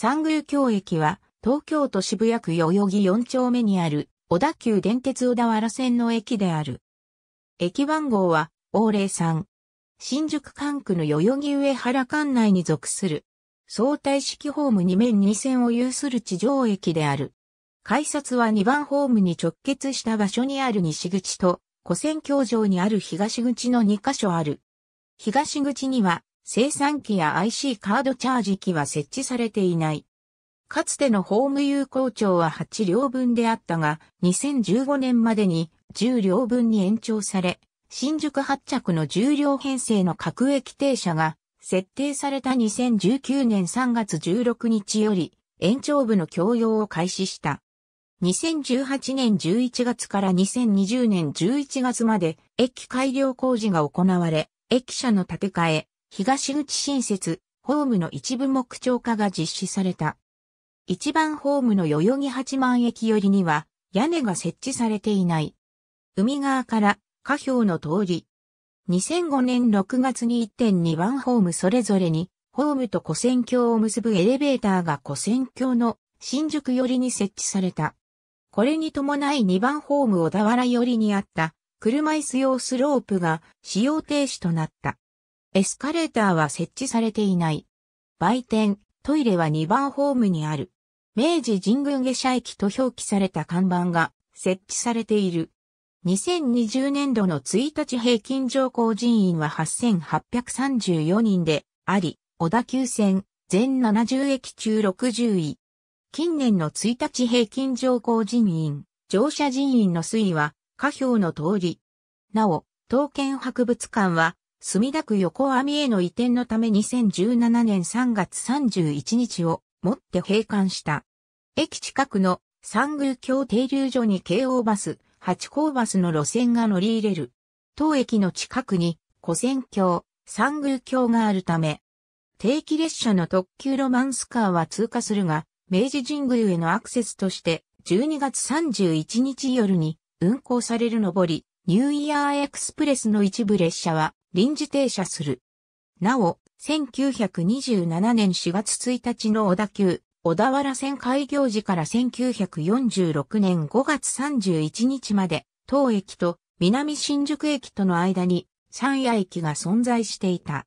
三宮京駅は、東京都渋谷区代々木4丁目にある、小田急電鉄小田原線の駅である。駅番号は、王霊3。新宿管区の代々木上原管内に属する。相対式ホーム2面2線を有する地上駅である。改札は2番ホームに直結した場所にある西口と、古線橋上にある東口の2カ所ある。東口には、生産機や IC カードチャージ機は設置されていない。かつてのホーム有効長は8両分であったが、2015年までに10両分に延長され、新宿発着の10両編成の各駅停車が設定された2019年3月16日より延長部の供用を開始した。2018年11月から2020年11月まで駅改良工事が行われ、駅舎の建て替え、東口新設、ホームの一部目調化が実施された。一番ホームの代々木八幡駅寄りには屋根が設置されていない。海側から下表の通り。2005年6月に1.2番ホームそれぞれにホームと古戦橋を結ぶエレベーターが古戦橋の新宿寄りに設置された。これに伴い2番ホーム小田原寄りにあった車椅子用スロープが使用停止となった。エスカレーターは設置されていない。売店、トイレは2番ホームにある。明治神宮下車駅と表記された看板が設置されている。2020年度の1日平均乗降人員は8834人であり、小田急線全70駅中60位。近年の1日平均乗降人員、乗車人員の推移は下表の通り。なお、刀剣博物館は墨田区横網への移転のため2017年3月31日をもって閉館した。駅近くの三宮橋停留所に京王バス、八甲バスの路線が乗り入れる。当駅の近くに古仙橋、三宮橋があるため、定期列車の特急ロマンスカーは通過するが、明治神宮へのアクセスとして12月31日夜に運行される上り、ニューイヤーエクスプレスの一部列車は臨時停車する。なお、1927年4月1日の小田急、小田原線開業時から1946年5月31日まで、当駅と南新宿駅との間に三夜駅が存在していた。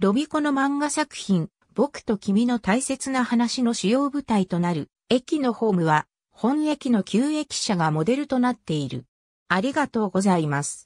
ロビコの漫画作品、僕と君の大切な話の主要舞台となる、駅のホームは、本駅の旧駅舎がモデルとなっている。ありがとうございます。